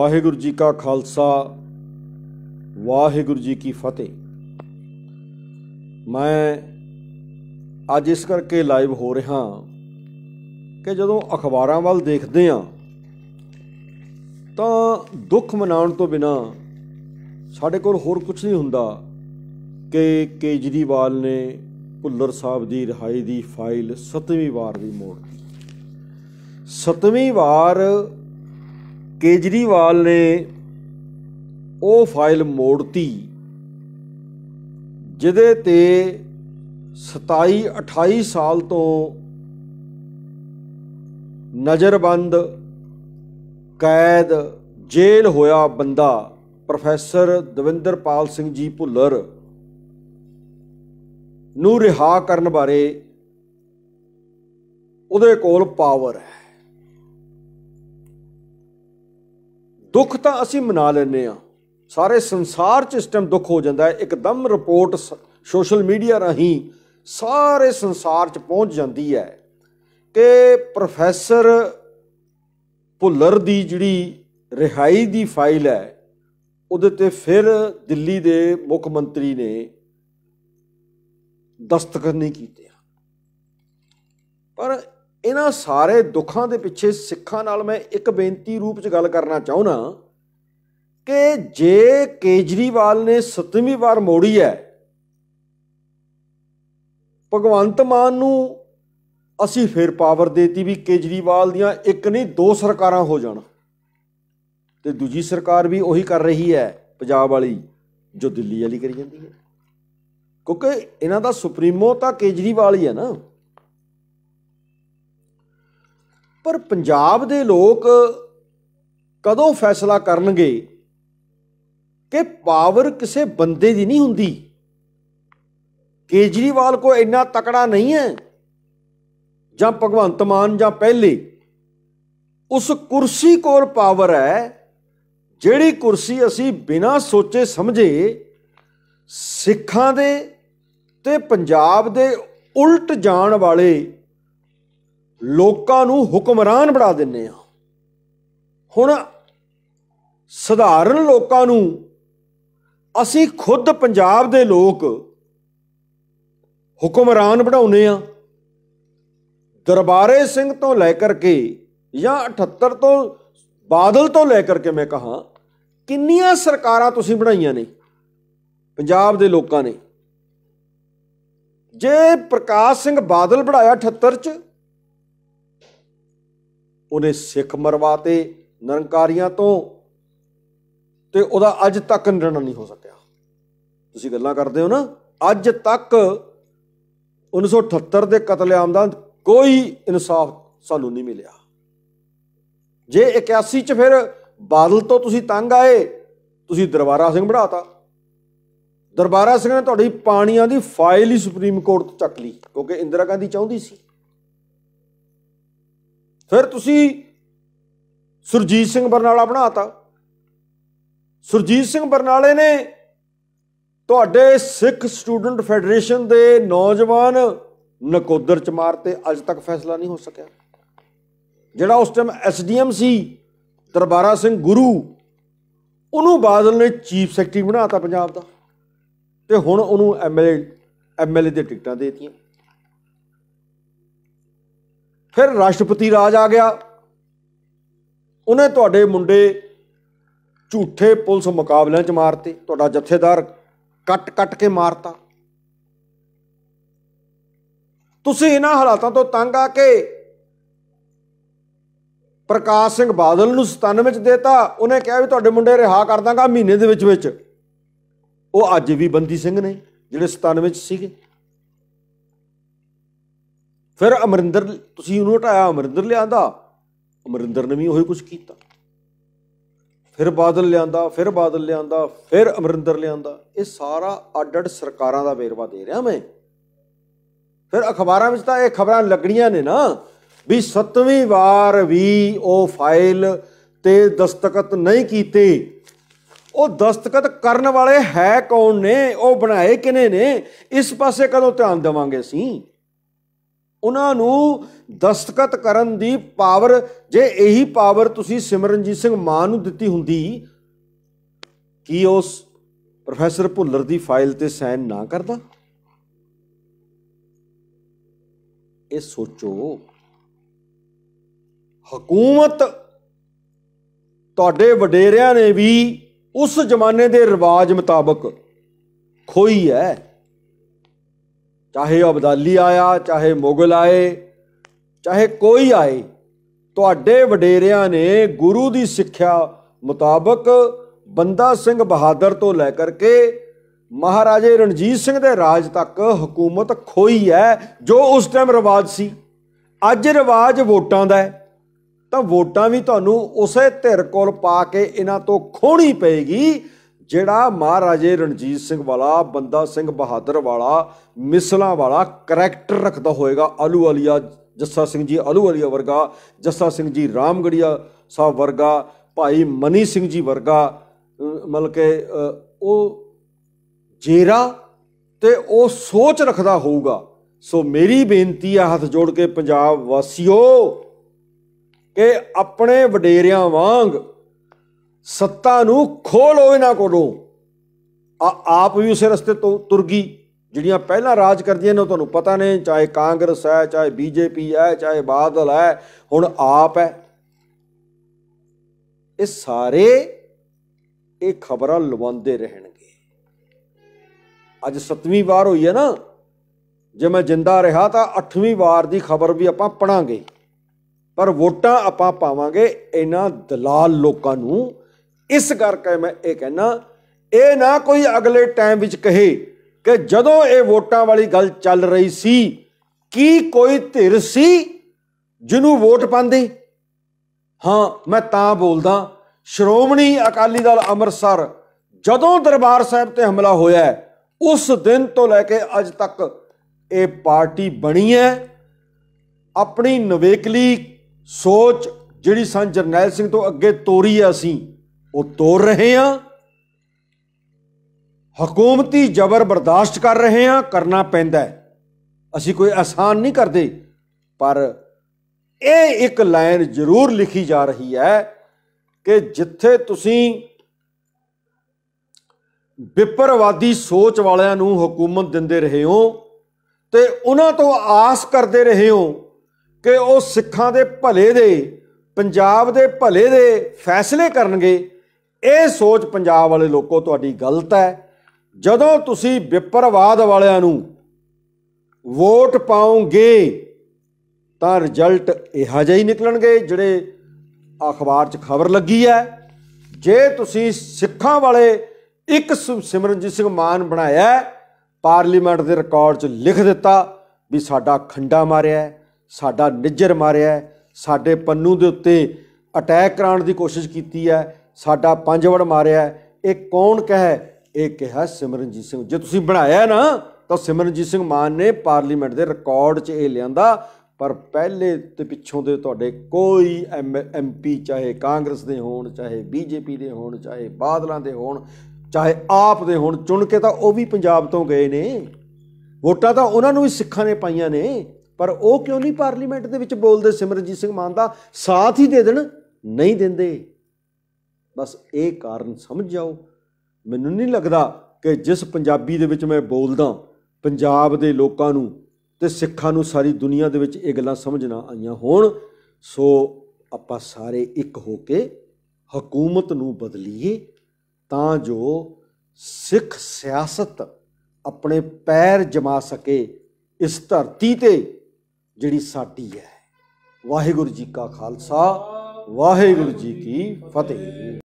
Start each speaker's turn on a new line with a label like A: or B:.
A: ਵਾਹਿਗੁਰੂ ਜੀ ਕਾ ਖਾਲਸਾ ਵਾਹਿਗੁਰੂ ਜੀ ਕੀ ਫਤਿਹ ਮੈਂ ਅੱਜ ਇਸ ਕਰਕੇ ਲਾਈਵ ਹੋ ਰਿਹਾ ਕਿ ਜਦੋਂ ਅਖਬਾਰਾਂ ਵੱਲ ਦੇਖਦੇ ਆ ਤਾਂ ਦੁੱਖ ਮਨਾਉਣ ਤੋਂ ਬਿਨਾ ਸਾਡੇ ਕੋਲ ਹੋਰ ਕੁਝ ਨਹੀਂ ਹੁੰਦਾ ਕਿ ਕੇਜਰੀਵਾਲ ਨੇ ਭੁੱਲਰ ਸਾਹਿਬ ਦੀ ਰਿਹਾਈ ਦੀ ਫਾਈਲ 7ਵੀਂ ਵਾਰ ਵੀ ਮੋੜ 7ਵੀਂ ਵਾਰ ਕੇਜਰੀਵਾਲ ਨੇ ਉਹ ਫਾਈਲ ਮੋੜਤੀ ਜਿਹਦੇ ਤੇ 27 28 ਸਾਲ ਤੋਂ ਨਜ਼ਰਬੰਦ ਕੈਦ ਜੇਲ੍ਹ ਹੋਇਆ ਬੰਦਾ ਪ੍ਰੋਫੈਸਰ ਦਵਿੰਦਰਪਾਲ ਸਿੰਘ ਜੀ ਭੁੱਲਰ ਨੂੰ ਰਿਹਾ ਕਰਨ ਬਾਰੇ ਉਹਦੇ ਕੋਲ ਪਾਵਰ ਹੈ ਦੁੱਖ ਤਾਂ ਅਸੀਂ ਮਨਾ ਲੈਨੇ ਆ ਸਾਰੇ ਸੰਸਾਰ 'ਚ ਇਸ ਟਾਈਮ ਦੁੱਖ ਹੋ ਜਾਂਦਾ ਹੈ ਇੱਕਦਮ ਰਿਪੋਰਟ ਸੋਸ਼ਲ ਮੀਡੀਆ ਰਾਹੀਂ ਸਾਰੇ ਸੰਸਾਰ 'ਚ ਪਹੁੰਚ ਜਾਂਦੀ ਹੈ ਕਿ ਪ੍ਰੋਫੈਸਰ ਭੁੱਲਰ ਦੀ ਜਿਹੜੀ ਰਿਹਾਈ ਦੀ ਫਾਈਲ ਹੈ ਉਹਦੇ ਤੇ ਫਿਰ ਦਿੱਲੀ ਦੇ ਮੁੱਖ ਮੰਤਰੀ ਨੇ ਦਸਤਖਤ ਨਹੀਂ ਕੀਤੇ ਪਰ ਇਹਨਾਂ ਸਾਰੇ ਦੁੱਖਾਂ ਦੇ ਪਿੱਛੇ ਸਿੱਖਾਂ ਨਾਲ ਮੈਂ ਇੱਕ ਬੇਨਤੀ ਰੂਪ 'ਚ ਗੱਲ ਕਰਨਾ ਚਾਹੁੰਨਾ ਕਿ ਜੇ ਕੇਜਰੀਵਾਲ ਨੇ 7ਵੀਂ ਵਾਰ ਮੋੜੀ ਹੈ ਭਗਵੰਤ ਮਾਨ ਨੂੰ ਅਸੀਂ ਫੇਰ ਪਾਵਰ ਦੇਤੀ ਵੀ ਕੇਜਰੀਵਾਲ ਦੀਆਂ ਇੱਕ ਨਹੀਂ ਦੋ ਸਰਕਾਰਾਂ ਹੋ ਜਾਣ ਤੇ ਦੂਜੀ ਸਰਕਾਰ ਵੀ ਉਹੀ ਕਰ ਰਹੀ ਹੈ ਪੰਜਾਬ ਵਾਲੀ ਜੋ ਦਿੱਲੀ ਵਾਲੀ ਕਰੀ ਜਾਂਦੀ ਹੈ ਕਿਉਂਕਿ ਇਹਨਾਂ ਦਾ ਸੁਪਰੀਮੋ ਤਾਂ ਕੇਜਰੀਵਾਲ ਹੀ ਹੈ ਨਾ ਪਰ ਪੰਜਾਬ ਦੇ ਲੋਕ ਕਦੋਂ ਫੈਸਲਾ ਕਰਨਗੇ ਕਿ ਪਾਵਰ ਕਿਸੇ ਬੰਦੇ ਦੀ ਨਹੀਂ ਹੁੰਦੀ ਕੇਜਰੀਵਾਲ ਕੋ ਇੰਨਾ ਤਕੜਾ ਨਹੀਂ ਹੈ ਜਾਂ ਭਗਵੰਤ ਮਾਨ ਜਾਂ ਪਹਿਲੇ ਉਸ ਕੁਰਸੀ ਕੋਲ ਪਾਵਰ ਹੈ ਜਿਹੜੀ ਕੁਰਸੀ ਅਸੀਂ ਬਿਨਾਂ ਸੋਚੇ ਸਮਝੇ ਸਿੱਖਾਂ ਦੇ ਤੇ ਪੰਜਾਬ ਦੇ ਉਲਟ ਜਾਣ ਵਾਲੇ ਲੋਕਾਂ ਨੂੰ ਹੁਕਮਰਾਨ ਬਣਾ ਦਿੰਨੇ ਆ ਹੁਣ ਸਧਾਰਨ ਲੋਕਾਂ ਨੂੰ ਅਸੀਂ ਖੁਦ ਪੰਜਾਬ ਦੇ ਲੋਕ ਹੁਕਮਰਾਨ ਬਣਾਉਨੇ ਆ ਦਰਬਾਰੇ ਸਿੰਘ ਤੋਂ ਲੈ ਕਰਕੇ ਜਾਂ 78 ਤੋਂ ਬਾਦਲ ਤੋਂ ਲੈ ਕਰਕੇ ਮੈਂ ਕਹਾ ਕਿੰਨੀਆਂ ਸਰਕਾਰਾਂ ਤੁਸੀਂ ਬਣਾਈਆਂ ਨੇ ਪੰਜਾਬ ਦੇ ਲੋਕਾਂ ਨੇ ਜੇ ਪ੍ਰਕਾਸ਼ ਸਿੰਘ ਬਾਦਲ ਬਣਾਇਆ 78 ਚ ਉਹਨੇ ਸਿੱਖ ਮਰਵਾਤੇ ਨਰੰਕਾਰੀਆਂ ਤੋਂ ਤੇ ਉਹਦਾ ਅੱਜ ਤੱਕ ਨਿਰਣਾ ਨਹੀਂ ਹੋ ਸਕਿਆ ਤੁਸੀਂ ਗੱਲਾਂ ਕਰਦੇ ਹੋ ਨਾ ਅੱਜ ਤੱਕ 1978 ਦੇ ਕਤਲੇਆਮ ਦਾ ਕੋਈ ਇਨਸਾਫ ਸਾਨੂੰ ਨਹੀਂ ਮਿਲਿਆ ਜੇ 81 ਚ ਫਿਰ ਬਾਦਲ ਤੋਂ ਤੁਸੀਂ ਤੰਗ ਆਏ ਤੁਸੀਂ ਦਰਬਾਰਾ ਸਿੰਘ ਬਣਾਤਾ ਦਰਬਾਰਾ ਸਿੰਘ ਨੇ ਤੁਹਾਡੀ ਪਾਣੀਆਂ ਦੀ ਫਾਈਲ ਹੀ ਸੁਪਰੀਮ ਕੋਰਟ ਤੋਂ ਚੱਕ ਲਈ ਕਿਉਂਕਿ ਇੰਦਰਾ ਗਾਂਧੀ ਚਾਹੁੰਦੀ ਸੀ ਫਿਰ ਤੁਸੀਂ ਸੁਰਜੀਤ ਸਿੰਘ ਬਰਨਾਲਾ ਬਣਾਤਾ ਸੁਰਜੀਤ ਸਿੰਘ ਬਰਨਾਲੇ ਨੇ ਤੁਹਾਡੇ ਸਿੱਖ ਸਟੂਡੈਂਟ ਫੈਡਰੇਸ਼ਨ ਦੇ ਨੌਜਵਾਨ ਨਕੋਦਰ ਚ ਮਾਰਤੇ ਅੱਜ ਤੱਕ ਫੈਸਲਾ ਨਹੀਂ ਹੋ ਸਕਿਆ ਜਿਹੜਾ ਉਸ ਟਾਈਮ ਐਸਡੀਐਮ ਸੀ ਦਰਬਾਰਾ ਸਿੰਘ ਗੁਰੂ ਉਹਨੂੰ ਬਾਦਲ ਨੇ ਚੀਫ ਸੈਕਟਰੀ ਬਣਾਤਾ ਪੰਜਾਬ ਦਾ ਤੇ ਹੁਣ ਉਹਨੂੰ ਐਮਐਲਏ ਐਮਐਲਏ ਦੇ ਟਿਕਟਾਂ ਦੇਤੀਆਂ ਫਿਰ ਰਾਸ਼ਟਰਪਤੀ ਰਾਜ ਆ ਗਿਆ ਉਹਨੇ ਤੁਹਾਡੇ ਮੁੰਡੇ ਝੂਠੇ ਪੁਲਿਸ ਮੁਕਾਬਲਿਆਂ 'ਚ ਮਾਰਤੇ ਤੁਹਾਡਾ ਜਥੇਦਾਰ ਕੱਟ-ਕੱਟ ਕੇ ਮਾਰਤਾ ਤੁਸੀਂ ਇਹਨਾਂ ਹਾਲਾਤਾਂ ਤੋਂ ਤੰਗ ਆ ਕੇ ਪ੍ਰਕਾਸ਼ ਸਿੰਘ ਬਾਦਲ ਨੂੰ 97 ਵਿੱਚ ਦੇਤਾ ਉਹਨੇ ਕਿਹਾ ਵੀ ਤੁਹਾਡੇ ਮੁੰਡੇ ਰਿਹਾ ਕਰ ਦਾਂਗਾ ਮਹੀਨੇ ਦੇ ਵਿੱਚ ਵਿੱਚ ਉਹ ਅੱਜ ਵੀ ਬੰਦੀ ਸਿੰਘ ਨੇ ਜਿਹੜੇ 97 ਵਿੱਚ ਸੀਗੇ ਫਿਰ ਅਮਰਿੰਦਰ ਤੁਸੀਂ ਉਹਨੂੰ ਹਟਾਇਆ ਅਮਰਿੰਦਰ ਲਿਆਂਦਾ ਅਮਰਿੰਦਰ ਨੇ ਵੀ ਉਹੀ ਕੁਝ ਕੀਤਾ ਫਿਰ ਬਾਦਲ ਲਿਆਂਦਾ ਫਿਰ ਬਾਦਲ ਲਿਆਂਦਾ ਫਿਰ ਅਮਰਿੰਦਰ ਲਿਆਂਦਾ ਇਹ ਸਾਰਾ ਅੱਡ-ਅੱਡ ਸਰਕਾਰਾਂ ਦਾ ਵੇਰਵਾ ਦੇ ਰਿਹਾ ਮੈਂ ਫਿਰ ਅਖਬਾਰਾਂ ਵਿੱਚ ਤਾਂ ਇਹ ਖਬਰਾਂ ਲੱਗਣੀਆਂ ਨੇ ਨਾ ਵੀ 7ਵੀਂ ਵਾਰ ਵੀ ਉਹ ਫਾਈਲ ਤੇ ਦਸਤਖਤ ਨਹੀਂ ਕੀਤੇ ਉਹ ਦਸਤਖਤ ਕਰਨ ਵਾਲੇ ਹੈ ਕੌਣ ਨੇ ਉਹ ਬਣਾਏ ਕਿਨੇ ਨੇ ਇਸ ਪਾਸੇ ਕਦੋਂ ਧਿਆਨ ਦੇਵਾਂਗੇ ਅਸੀਂ ਉਹਨਾਂ ਨੂੰ ਦਸਤਕਤ ਕਰਨ ਦੀ ਪਾਵਰ ਜੇ ਇਹੀ ਪਾਵਰ ਤੁਸੀਂ ਸਿਮਰਨਜੀਤ ਸਿੰਘ ਮਾਨ ਨੂੰ ਦਿੱਤੀ ਹੁੰਦੀ ਕੀ ਉਸ ਪ੍ਰੋਫੈਸਰ ਭੁੱਲਰ ਦੀ ਫਾਈਲ ਤੇ ਸਾਈਨ ਨਾ ਕਰਦਾ ਇਹ ਸੋਚੋ ਹਕੂਮਤ ਤੁਹਾਡੇ ਵਡੇਰਿਆਂ ਨੇ ਵੀ ਉਸ ਜ਼ਮਾਨੇ ਦੇ ਰਿਵਾਜ ਮੁਤਾਬਕ ਖੋਈ ਹੈ ਚਾਹੇ ਅਬਦਾਲੀ ਆਇਆ ਚਾਹੇ ਮੁਗਲ ਆਏ ਚਾਹੇ ਕੋਈ ਆਏ ਤੁਹਾਡੇ ਵਡੇਰਿਆਂ ਨੇ ਗੁਰੂ ਦੀ ਸਿੱਖਿਆ ਮੁਤਾਬਕ ਬੰਦਾ ਸਿੰਘ ਬਹਾਦਰ ਤੋਂ ਲੈ ਕਰਕੇ ਮਹਾਰਾਜੇ ਰਣਜੀਤ ਸਿੰਘ ਦੇ ਰਾਜ ਤੱਕ ਹਕੂਮਤ ਖੋਈ ਹੈ ਜੋ ਉਸ ਟਾਈਮ ਰਿਵਾਜ ਸੀ ਅੱਜ ਰਿਵਾਜ ਵੋਟਾਂ ਦਾ ਹੈ ਤਾਂ ਵੋਟਾਂ ਵੀ ਤੁਹਾਨੂੰ ਉਸੇ ਧਿਰ ਕੋਲ ਪਾ ਕੇ ਇਹਨਾਂ ਤੋਂ ਖੋਣੀ ਪਏਗੀ ਜਿਹੜਾ ਮਹਾਰਾਜੇ ਰਣਜੀਤ ਸਿੰਘ ਵਾਲਾ ਬੰਦਾ ਸਿੰਘ ਬਹਾਦਰ ਵਾਲਾ ਮਿਸਲਾਂ ਵਾਲਾ ਕਰੈਕਟਰ ਰੱਖਦਾ ਹੋਏਗਾ ਆਲੂ ਵਾਲੀਆ ਜੱਸਾ ਸਿੰਘ ਜੀ ਆਲੂ ਵਾਲੀਆ ਵਰਗਾ ਜੱਸਾ ਸਿੰਘ ਜੀ ਰਾਮਗੜੀਆ ਸਾਹਿਬ ਵਰਗਾ ਭਾਈ ਮਨੀ ਸਿੰਘ ਜੀ ਵਰਗਾ ਮਤਲਬ ਕਿ ਉਹ ਜੇਰਾ ਤੇ ਉਹ ਸੋਚ ਰੱਖਦਾ ਹੋਊਗਾ ਸੋ ਮੇਰੀ ਬੇਨਤੀ ਆ ਹੱਥ ਜੋੜ ਕੇ ਪੰਜਾਬ ਵਾਸੀਓ ਕਿ ਆਪਣੇ ਵਡੇਰਿਆਂ ਵਾਂਗ ਸੱਤਾ ਨੂੰ ਖੋਲ ਹੋ ਇਹਨਾਂ ਕੋਲੋਂ ਆ ਆਪ ਵੀ ਉਸੇ ਰਸਤੇ ਤੋਂ ਤੁਰ ਗਈ ਜਿਹੜੀਆਂ ਪਹਿਲਾਂ ਰਾਜ ਕਰਦੀਆਂ ਨੇ ਉਹ ਤੁਹਾਨੂੰ ਪਤਾ ਨੇ ਚਾਹੇ ਕਾਂਗਰਸ ਹੈ ਚਾਹੇ ਬੀਜੇਪੀ ਹੈ ਚਾਹੇ ਬਾਦਲ ਹੈ ਹੁਣ ਆਪ ਹੈ ਇਹ ਸਾਰੇ ਇਹ ਖਬਰਾਂ ਲਵਾਉਂਦੇ ਰਹਿਣਗੇ ਅੱਜ 7ਵੀਂ ਵਾਰ ਹੋਈ ਹੈ ਨਾ ਜੇ ਮੈਂ ਜਿੰਦਾ ਰਿਹਾ ਤਾਂ 8ਵੀਂ ਵਾਰ ਦੀ ਖਬਰ ਵੀ ਆਪਾਂ ਪੜਾਂਗੇ ਪਰ ਵੋਟਾਂ ਆਪਾਂ ਪਾਵਾਂਗੇ ਇਹਨਾਂ ਦਲਾਲ ਲੋਕਾਂ ਨੂੰ ਇਸ ਕਰਕੇ ਮੈਂ ਇਹ ਕਹਿਣਾ ਇਹ ਨਾ ਕੋਈ ਅਗਲੇ ਟਾਈਮ ਵਿੱਚ ਕਹੇ ਕਿ ਜਦੋਂ ਇਹ ਵੋਟਾਂ ਵਾਲੀ ਗੱਲ ਚੱਲ ਰਹੀ ਸੀ ਕੀ ਕੋਈ ਧਿਰ ਸੀ ਜਿਹਨੂੰ ਵੋਟ ਪਾਉਂਦੇ ਹਾਂ ਮੈਂ ਤਾਂ ਬੋਲਦਾ ਸ਼੍ਰੋਮਣੀ ਅਕਾਲੀ ਦਲ ਅੰਮ੍ਰਿਤਸਰ ਜਦੋਂ ਦਰਬਾਰ ਸਾਹਿਬ ਤੇ ਹਮਲਾ ਹੋਇਆ ਉਸ ਦਿਨ ਤੋਂ ਲੈ ਕੇ ਅੱਜ ਤੱਕ ਇਹ ਪਾਰਟੀ ਬਣੀ ਹੈ ਆਪਣੀ ਨਵੇਕਲੀ ਸੋਚ ਜਿਹੜੀ ਸੰਤ ਜਰਨੈਲ ਸਿੰਘ ਤੋਂ ਅੱਗੇ ਤੋਰੀ ਹੈ ਅਸੀਂ ਉਹ ਤੋੜ ਰਹੇ ਆ ਹਕੂਮਤੀ ਜ਼ਬਰ ਬਰਦਾਸ਼ਤ ਕਰ ਰਹੇ ਆ ਕਰਨਾ ਪੈਂਦਾ ਅਸੀਂ ਕੋਈ ਆਸਾਨ ਨਹੀਂ ਕਰਦੇ ਪਰ ਇਹ ਇੱਕ ਲਾਈਨ ਜ਼ਰੂਰ ਲਿਖੀ ਜਾ ਰਹੀ ਹੈ ਕਿ ਜਿੱਥੇ ਤੁਸੀਂ ਵਿਪਰਵਾਦੀ ਸੋਚ ਵਾਲਿਆਂ ਨੂੰ ਹਕੂਮਤ ਦਿੰਦੇ ਰਹੇ ਹੋ ਤੇ ਉਹਨਾਂ ਤੋਂ ਆਸ ਕਰਦੇ ਰਹੇ ਹੋ ਕਿ ਉਹ ਸਿੱਖਾਂ ਦੇ ਭਲੇ ਦੇ ਪੰਜਾਬ ਦੇ ਭਲੇ ਦੇ ਫੈਸਲੇ ਕਰਨਗੇ ਇਹ ਸੋਚ ਪੰਜਾਬ ਵਾਲੇ ਲੋਕੋ ਤੁਹਾਡੀ ਗਲਤ ਹੈ ਜਦੋਂ ਤੁਸੀਂ ਵਿਪਰਵਾਦ ਵਾਲਿਆਂ ਨੂੰ ਵੋਟ ਪਾਉਂਗੇ ਤਾਂ ਰਿਜ਼ਲਟ ਇਹੋ ਜਿਹਾ ਹੀ ਨਿਕਲਣਗੇ ਜਿਹੜੇ ਅਖਬਾਰ 'ਚ ਖਬਰ ਲੱਗੀ ਹੈ ਜੇ ਤੁਸੀਂ ਸਿੱਖਾਂ ਵਾਲੇ ਇੱਕ ਸਿਮਰਨਜੀਤ ਸਿੰਘ ਮਾਨ ਬਣਾਇਆ ਪਾਰਲੀਮੈਂਟ ਦੇ ਰਿਕਾਰਡ 'ਚ ਲਿਖ ਦਿੱਤਾ ਵੀ ਸਾਡਾ ਖੰਡਾ ਮਾਰਿਆ ਸਾਡਾ ਨਿੱਜਰ ਮਾਰਿਆ ਸਾਡੇ ਪੰਨੂ ਦੇ ਉੱਤੇ ਅਟੈਕ ਕਰਾਉਣ ਦੀ ਕੋਸ਼ਿਸ਼ ਕੀਤੀ ਹੈ ਸਾਡਾ ਪੰਜ ਵੜ ਮਾਰਿਆ ਇਹ ਕੌਣ ਕਹੇ ਇਹ ਕਿਹਾ ਸਿਮਰਨਜੀਤ ਸਿੰਘ ਜੇ ਤੁਸੀਂ ਬਣਾਇਆ ਨਾ ਤਾਂ ਸਿਮਰਨਜੀਤ ਸਿੰਘ ਮਾਨ ਨੇ ਪਾਰਲੀਮੈਂਟ ਦੇ ਰਿਕਾਰਡ 'ਚ ਇਹ ਲਿਆਂਦਾ ਪਰ ਪਹਿਲੇ ਤੇ ਪਿੱਛੋਂ ਦੇ ਤੁਹਾਡੇ ਕੋਈ ਐਮਪੀ ਚਾਹੇ ਕਾਂਗਰਸ ਦੇ ਹੋਣ ਚਾਹੇ ਬੀਜੇਪੀ ਦੇ ਹੋਣ ਚਾਹੇ ਬਾਦਲਾਂ ਦੇ ਹੋਣ ਚਾਹੇ ਆਪ ਦੇ ਹੋਣ ਚੁਣ ਕੇ ਤਾਂ ਉਹ ਵੀ ਪੰਜਾਬ ਤੋਂ ਗਏ ਨੇ ਵੋਟਾਂ ਤਾਂ ਉਹਨਾਂ ਨੂੰ ਵੀ ਸਿੱਖਾਂ ਨੇ ਪਾਈਆਂ ਨੇ ਪਰ ਉਹ ਕਿਉਂ ਨਹੀਂ ਪਾਰਲੀਮੈਂਟ ਦੇ ਵਿੱਚ ਬੋਲਦੇ ਸਿਮਰਜੀਤ ਸਿੰਘ ਮਾਨ ਦਾ ਸਾਥ ਹੀ ਦੇ ਦੇਣ ਨਹੀਂ ਦਿੰਦੇ ਬਸ ਇਹ ਕਾਰਨ ਸਮਝ ਜਾਓ ਮੈਨੂੰ ਨਹੀਂ ਲੱਗਦਾ ਕਿ ਜਿਸ ਪੰਜਾਬੀ ਦੇ ਵਿੱਚ ਮੈਂ ਬੋਲਦਾ ਪੰਜਾਬ ਦੇ ਲੋਕਾਂ ਨੂੰ ਤੇ ਸਿੱਖਾਂ ਨੂੰ ਸਾਰੀ ਦੁਨੀਆ ਦੇ ਵਿੱਚ ਇਹ ਗੱਲਾਂ ਸਮਝਣਾ ਆਈਆਂ ਹੋਣ ਸੋ ਆਪਾਂ ਸਾਰੇ ਇੱਕ ਹੋ ਕੇ ਹਕੂਮਤ ਨੂੰ ਬਦਲੀਏ ਤਾਂ ਜੋ ਸਿੱਖ ਸਿਆਸਤ ਆਪਣੇ ਪੈਰ ਜਮਾ ਸਕੇ ਇਸ ਧਰਤੀ ਤੇ ਜਿਹੜੀ ਸਾਡੀ ਹੈ ਵਾਹਿਗੁਰੂ ਜੀ ਕਾ ਖਾਲਸਾ ਵਾਹਿਗੁਰੂ ਜੀ ਕੀ ਫਤਿਹ